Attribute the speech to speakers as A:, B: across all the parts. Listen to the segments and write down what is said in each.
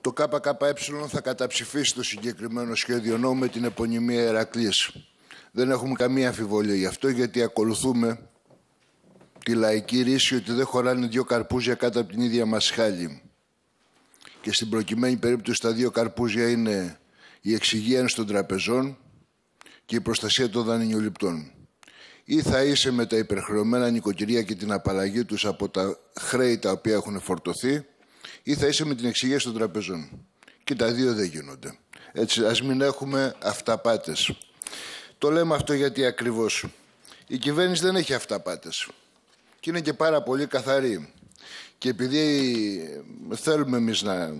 A: το ΚΚΕ θα καταψηφίσει το συγκεκριμένο σχέδιο νόμου με την επωνυμία Ερακλής. Δεν έχουμε καμία αμφιβολία γι' αυτό, γιατί ακολουθούμε τη λαϊκή ρίση ότι δεν χωράνε δύο καρπούζια κάτω από την ίδια μας χάλη. Και στην προκειμένη περίπτωση τα δύο καρπούζια είναι η εξυγίανση των τραπεζών και η προστασία των δανειοληπτών. Ή θα είσαι με τα υπερχρεωμένα νοικοκυριά και την απαλλαγή τους από τα χρέη τα οποία έχουν φορτωθεί, ή θα είσαι με την εξηγήση των τραπεζών. Και τα δύο δεν γίνονται. Έτσι, ας μην έχουμε αυταπάτες. Το λέμε αυτό γιατί ακριβώς η κυβέρνηση δεν έχει αυταπάτες. Και είναι και πάρα πολύ καθαρή. Και επειδή ε, θέλουμε εμείς να,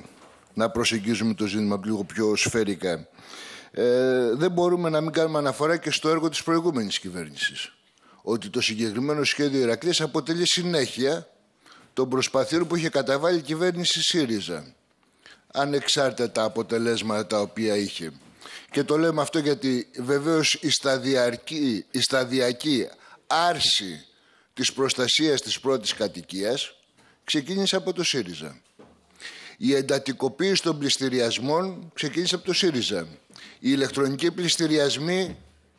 A: να προσεγγίζουμε το ζήτημα λίγο πιο σφαιρικά, ε, δεν μπορούμε να μην κάνουμε αναφορά και στο έργο της προηγούμενης κυβέρνησης. Ότι το συγκεκριμένο σχέδιο Ηρακλής αποτελεί συνέχεια των προσπαθείων που είχε καταβάλει η κυβέρνηση ΣΥΡΙΖΑ. Ανεξάρτητα τα αποτελέσματα τα οποία είχε. Και το λέμε αυτό γιατί βεβαίως η σταδιαρκή, η σταδιακή άρση της προστασίας της πρώτης κατοικίας ξεκίνησε από το ΣΥΡΙΖΑ. Η εντατικοποίηση των πληστηριασμών ξεκίνησε από το ΣΥΡΙΖΑ. Οι ηλεκτρονικοί πληστηριασμοί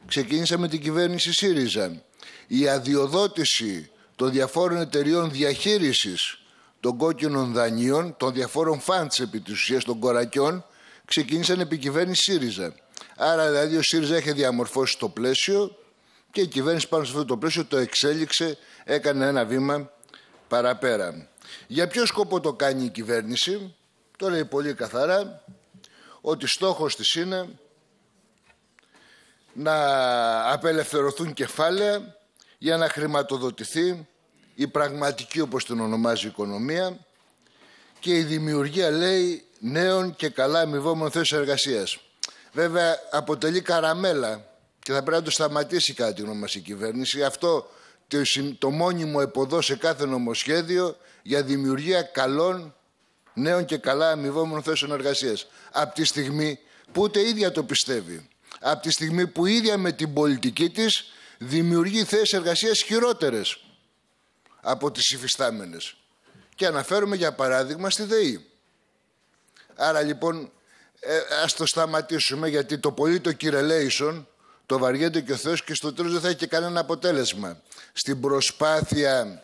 A: ξεκίνησαν με την κυβέρνηση ΣΥΡΙΖΑ. Η αδειοδότηση των διαφόρων εταιριών διαχείρισης των κόκκινων δανείων, των διαφόρων φαντς επί της ουσίας των κορακιών, ξεκίνησαν επί κυβέρνηση ΣΥΡΙΖΑ. Άρα δηλαδή ο ΣΥΡΙΖΑ είχε διαμορφώσει το πλαίσιο και η κυβέρνηση πάνω σε αυτό το πλαίσιο το εξέλιξε, έκανε ένα βήμα παραπέρα. Για ποιο σκοπό το κάνει η κυβέρνηση, το λέει πολύ καθαρά, ότι στόχος της είναι να απελευθερωθούν κεφάλαια για να χρηματοδοτηθεί η πραγματική, όπως την ονομάζει, οικονομία και η δημιουργία, λέει, νέων και καλά αμοιβόμενων θέσεων εργασίας. Βέβαια, αποτελεί καραμέλα και θα πρέπει να το σταματήσει κάτι η κυβέρνηση. Αυτό το, μόνιμο εποδό σε κάθε νομοσχέδιο για δημιουργία καλών νέων και καλά αμοιβόμενων θέσεων εργασίας. Από τη στιγμή που ούτε ίδια το πιστεύει. Από τη στιγμή που ίδια με την πολιτική της δημιουργεί θέσεις εργασίας χειρότερες από τις υφιστάμενες. Και αναφέρομαι για παράδειγμα στη ΔΕΗ. Άρα λοιπόν ε, ας το σταματήσουμε γιατί το πολύ το κυρελέησον το βαριέται και ο Θεός και στο τέλος δεν θα έχει κανένα αποτέλεσμα στην προσπάθεια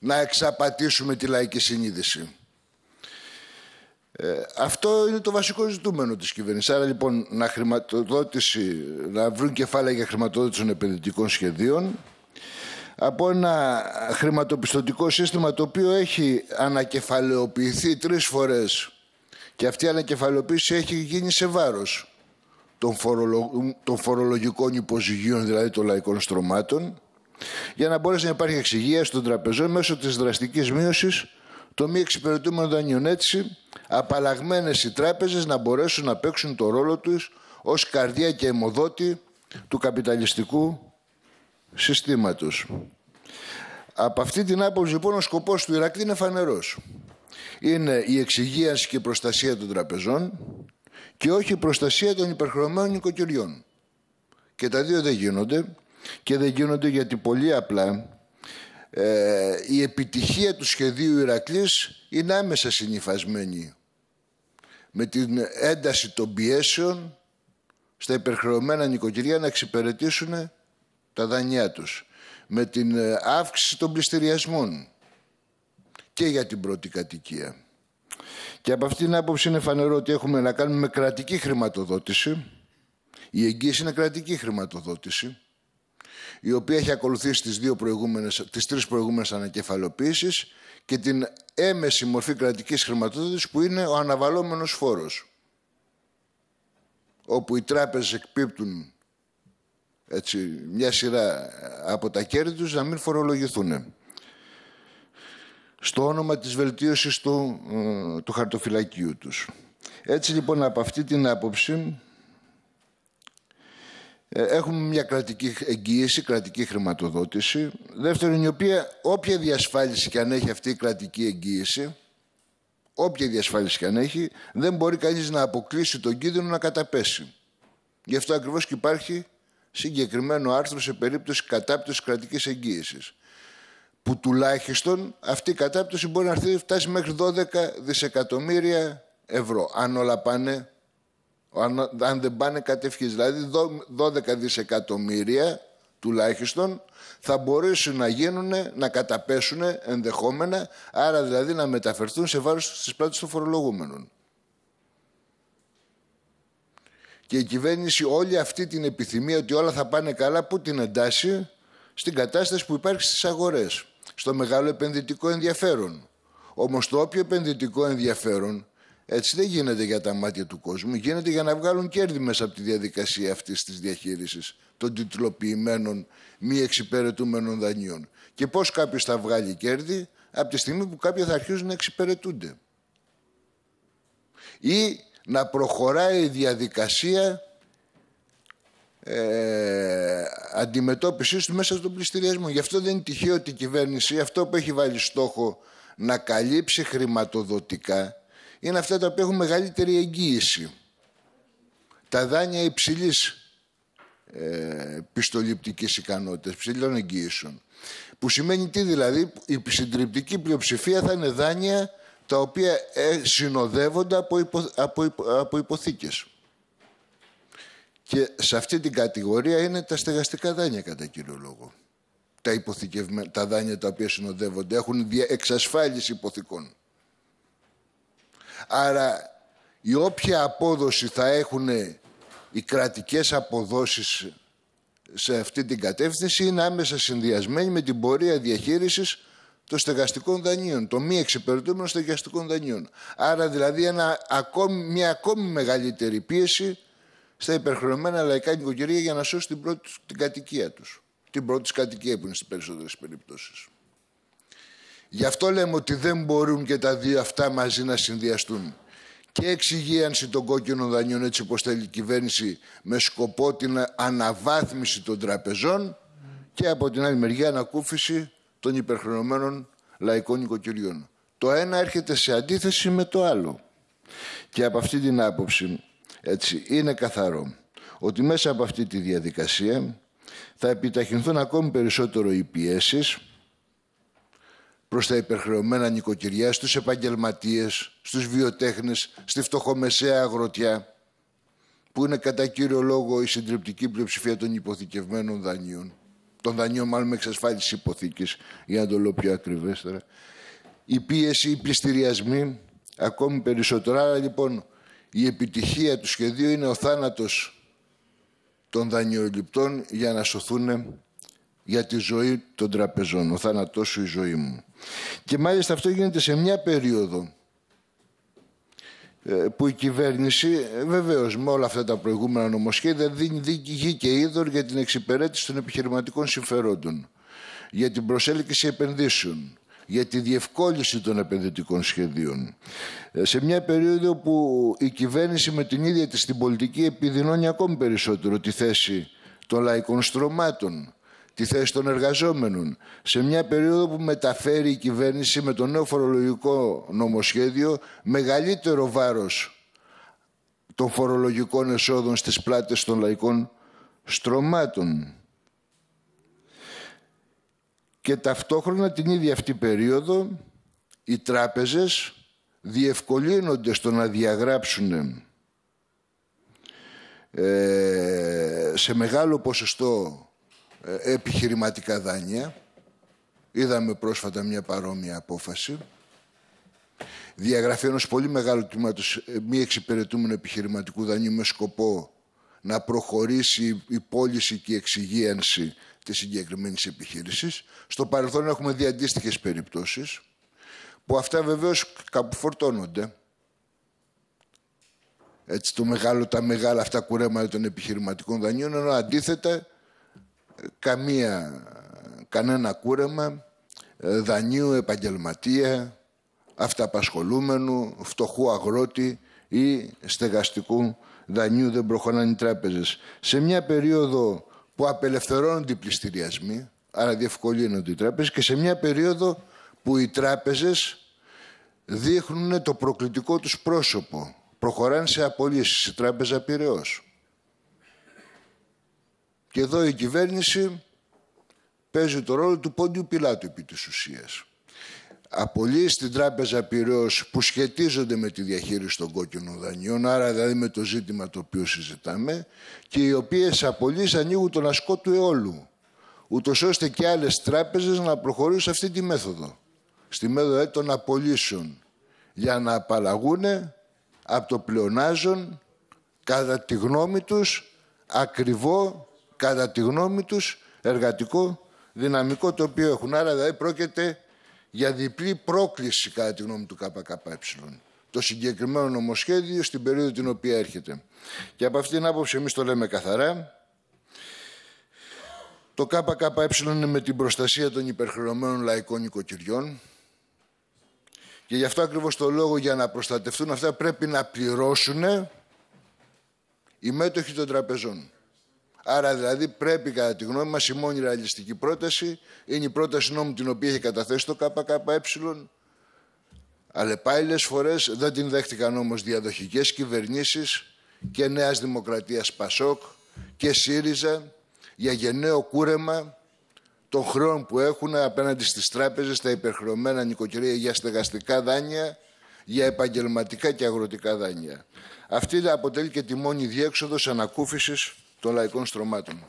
A: να εξαπατήσουμε τη λαϊκή συνείδηση. Ε, αυτό είναι το βασικό ζητούμενο της κυβέρνησης. Άρα λοιπόν να, χρηματοδότηση, να βρουν κεφάλαια για χρηματοδότηση των επενδυτικών σχεδίων από ένα χρηματοπιστωτικό σύστημα το οποίο έχει ανακεφαλαιοποιηθεί τρεις φορές και αυτή η ανακεφαλαιοποίηση έχει γίνει σε βάρος των, φορολογικών υποζυγίων, δηλαδή των λαϊκών στρωμάτων, για να μπορέσει να υπάρχει εξυγίαση των τραπεζών μέσω της δραστικής μείωσης το μη εξυπηρετούμενο δανείων. Έτσι, απαλλαγμένες οι τράπεζες να μπορέσουν να παίξουν το ρόλο τους ως καρδιά και αιμοδότη του καπιταλιστικού συστήματος. Από αυτή την άποψη λοιπόν ο σκοπός του Ιρακτή είναι φανερός. Είναι η εξυγίανση και η προστασία των τραπεζών και όχι η προστασία των υπερχρωμένων νοικοκυριών. Και τα δύο δεν γίνονται και δεν γίνονται γιατί πολύ απλά ε, η επιτυχία του σχεδίου Ηρακλής είναι άμεσα συνειφασμένη με την ένταση των πιέσεων στα υπερχρεωμένα νοικοκυριά να εξυπηρετήσουν τα δανειά τους με την ε, αύξηση των πληστηριασμών και για την πρώτη κατοικία. Και από αυτήν την άποψη είναι φανερό ότι έχουμε να κάνουμε με κρατική χρηματοδότηση. Η εγγύηση είναι κρατική χρηματοδότηση η οποία έχει ακολουθήσει τις, δύο προηγούμενες, τις τρεις προηγούμενες ανακεφαλοποίησεις και την έμεση μορφή κρατικής χρηματοδότησης που είναι ο αναβαλόμενος φόρος όπου οι τράπεζες εκπίπτουν έτσι, μια σειρά από τα κέρδη τους να μην φορολογηθούν στο όνομα της βελτίωσης του, ε, του χαρτοφυλακίου τους. Έτσι λοιπόν από αυτή την άποψη ε, έχουμε μια κρατική εγγύηση, κρατική χρηματοδότηση. Δεύτερον, η οποία όποια διασφάλιση και αν έχει αυτή η κρατική εγγύηση, όποια διασφάλιση και αν έχει, δεν μπορεί κανείς να αποκλείσει τον κίνδυνο να καταπέσει. Γι' αυτό ακριβώς και υπάρχει συγκεκριμένο άρθρο σε περίπτωση κατάπτωσης κρατικής εγγύησης που τουλάχιστον αυτή η κατάπτωση μπορεί να φτάσει μέχρι 12 δισεκατομμύρια ευρώ, αν όλα πάνε αν, αν δεν πάνε κατευχή. Δηλαδή 12 δισεκατομμύρια τουλάχιστον θα μπορέσουν να γίνουν, να καταπέσουν ενδεχόμενα, άρα δηλαδή να μεταφερθούν σε βάρος της πλάτες των φορολογούμενων. Και η κυβέρνηση όλη αυτή την επιθυμία ότι όλα θα πάνε καλά, που την εντάσσει στην κατάσταση που υπάρχει στις αγορές, στο μεγάλο επενδυτικό ενδιαφέρον. Όμως το όποιο επενδυτικό ενδιαφέρον έτσι δεν γίνεται για τα μάτια του κόσμου, γίνεται για να βγάλουν κέρδη μέσα από τη διαδικασία αυτής της διαχείρισης των τιτλοποιημένων μη εξυπηρετούμενων δανείων. Και πώς κάποιος θα βγάλει κέρδη από τη στιγμή που κάποιοι θα αρχίζουν να εξυπηρετούνται. Ή να προχωράει η διαδικασία ε, αντιμετώπισης του μέσα στον πληστηριασμό. Γι' αυτό δεν είναι τυχαίο ότι η κυβέρνηση αυτό που έχει βάλει στόχο να καλύψει χρηματοδοτικά είναι αυτά τα οποία έχουν μεγαλύτερη εγγύηση. Τα δάνεια υψηλής ε, πιστοληπτικής ικανότητας, υψηλών εγγύησεων. Που σημαίνει τι δηλαδή, η συντριπτική πλειοψηφία θα είναι δάνεια τα οποία ε, συνοδεύονται από, υπο, από, από υποθήκες. Και σε αυτή την κατηγορία είναι τα στεγαστικά δάνεια κατά κύριο λόγο. Τα, τα δάνεια τα οποία συνοδεύονται έχουν εξασφάλιση υποθηκών. Άρα η όποια απόδοση θα έχουν οι κρατικές αποδόσεις σε αυτή την κατεύθυνση είναι άμεσα συνδυασμένη με την πορεία διαχείρισης των στεγαστικών δανείων, των μη εξυπηρετούμενων στεγαστικών δανείων. Άρα δηλαδή μια ακόμη μεγαλύτερη πίεση στα υπερχρεωμένα λαϊκά νοικοκυρία για να σώσει την, πρώτη, την κατοικία τους. Την πρώτη κατοικία που είναι στις περισσότερες περιπτώσεις. Γι' αυτό λέμε ότι δεν μπορούν και τα δύο αυτά μαζί να συνδυαστούν. Και εξυγίανση των κόκκινων δανείων έτσι όπως θέλει η κυβέρνηση με σκοπό την αναβάθμιση των τραπεζών και από την άλλη μεριά ανακούφιση των υπερχρεωμένων λαϊκών οικοκυριών. Το ένα έρχεται σε αντίθεση με το άλλο. Και από αυτή την άποψη έτσι, είναι καθαρό ότι μέσα από αυτή τη διαδικασία θα επιταχυνθούν ακόμη περισσότερο οι πιέσεις προς τα υπερχρεωμένα νοικοκυριά, στους επαγγελματίες, στους βιοτέχνες, στη φτωχομεσαία αγροτιά, που είναι κατά κύριο λόγο η συντριπτική πλειοψηφία των υποθηκευμένων δανείων. Των δανείων μάλλον με εξασφάλιση υποθήκης, για να το λέω πιο ακριβέστερα. Η πίεση, οι πληστηριασμοί, ακόμη περισσότερο. Άρα λοιπόν η επιτυχία του σχεδίου είναι ο θάνατος των δανειοληπτών για να σωθούν για τη ζωή των τραπεζών. Ο θάνατός σου η ζωή μου. Και μάλιστα αυτό γίνεται σε μια περίοδο ε, που η κυβέρνηση, ε, βεβαίως με όλα αυτά τα προηγούμενα νομοσχέδια, δίνει δίκη και είδωρ για την εξυπηρέτηση των επιχειρηματικών συμφερόντων, για την προσέλκυση επενδύσεων, για τη διευκόλυνση των επενδυτικών σχεδίων. Ε, σε μια περίοδο που η κυβέρνηση με την ίδια της την πολιτική επιδεινώνει ακόμη περισσότερο τη θέση των λαϊκών στρωμάτων τη θέση των εργαζόμενων. Σε μια περίοδο που μεταφέρει η κυβέρνηση με το νέο φορολογικό νομοσχέδιο μεγαλύτερο βάρος των φορολογικών εσόδων στις πλάτες των λαϊκών στρωμάτων. Και ταυτόχρονα την ίδια αυτή περίοδο οι τράπεζες διευκολύνονται στο να διαγράψουν ε, σε μεγάλο ποσοστό ε, επιχειρηματικά δάνεια. Είδαμε πρόσφατα μια παρόμοια απόφαση. Διαγραφή ενός πολύ μεγάλου τμήματος ε, μη εξυπηρετούμενου επιχειρηματικού δανείου με σκοπό να προχωρήσει η πώληση και η εξυγίανση της συγκεκριμένης επιχείρησης. Στο παρελθόν έχουμε δει αντίστοιχες περιπτώσεις, που αυτά βεβαίως κάπου Έτσι, το μεγάλο, τα μεγάλα αυτά κουρέματα των επιχειρηματικών δανείων, ενώ αντίθετα καμία, κανένα κούρεμα ε, δανείου επαγγελματία, αυταπασχολούμενου, φτωχού αγρότη ή στεγαστικού δανείου δεν προχωράνε οι τράπεζες. Σε μια περίοδο που απελευθερώνονται οι πληστηριασμοί, άρα διευκολύνονται οι τράπεζες και σε μια περίοδο που οι τράπεζες δείχνουν το προκλητικό τους πρόσωπο. Προχωράνε σε απολύσεις η τράπεζα πειραιώς. Και εδώ η κυβέρνηση παίζει το ρόλο του πόντιου πιλάτου επί της ουσίας. Απολύει στην Τράπεζα Πυραιός που σχετίζονται με τη διαχείριση των κόκκινων δανείων, άρα δηλαδή με το ζήτημα το οποίο συζητάμε, και οι οποίες απολύσεις ανοίγουν τον ασκό του αιώλου, ούτως ώστε και άλλες τράπεζες να προχωρήσουν σε αυτή τη μέθοδο, στη μέθοδο δηλαδή των απολύσεων, για να απαλλαγούν από το πλεονάζον, κατά τη γνώμη τους, ακριβό κατά τη γνώμη τους εργατικό δυναμικό το οποίο έχουν. Άρα δηλαδή πρόκειται για διπλή πρόκληση κατά τη γνώμη του ΚΚΕ. Το συγκεκριμένο νομοσχέδιο στην περίοδο την οποία έρχεται. Και από αυτήν την άποψη εμείς το λέμε καθαρά. Το ΚΚΕ είναι με την προστασία των υπερχρεωμένων λαϊκών οικοκυριών. Και γι' αυτό ακριβώς το λόγο για να προστατευτούν αυτά πρέπει να πληρώσουν οι μέτοχοι των τραπεζών. Άρα δηλαδή πρέπει κατά τη γνώμη μας η μόνη ρεαλιστική πρόταση είναι η πρόταση νόμου την οποία έχει καταθέσει το ΚΚΕ αλλά πάλι φορές δεν την δέχτηκαν όμως διαδοχικές κυβερνήσεις και Νέας Δημοκρατίας Πασόκ και ΣΥΡΙΖΑ για γενναίο κούρεμα των χρεών που έχουν απέναντι στις τράπεζες, τα υπερχρεωμένα νοικοκυρία για στεγαστικά δάνεια, για επαγγελματικά και αγροτικά δάνεια. Αυτή αποτελεί και τη μόνη διέξοδος ανακούφισης των λαϊκών στρωμάτων.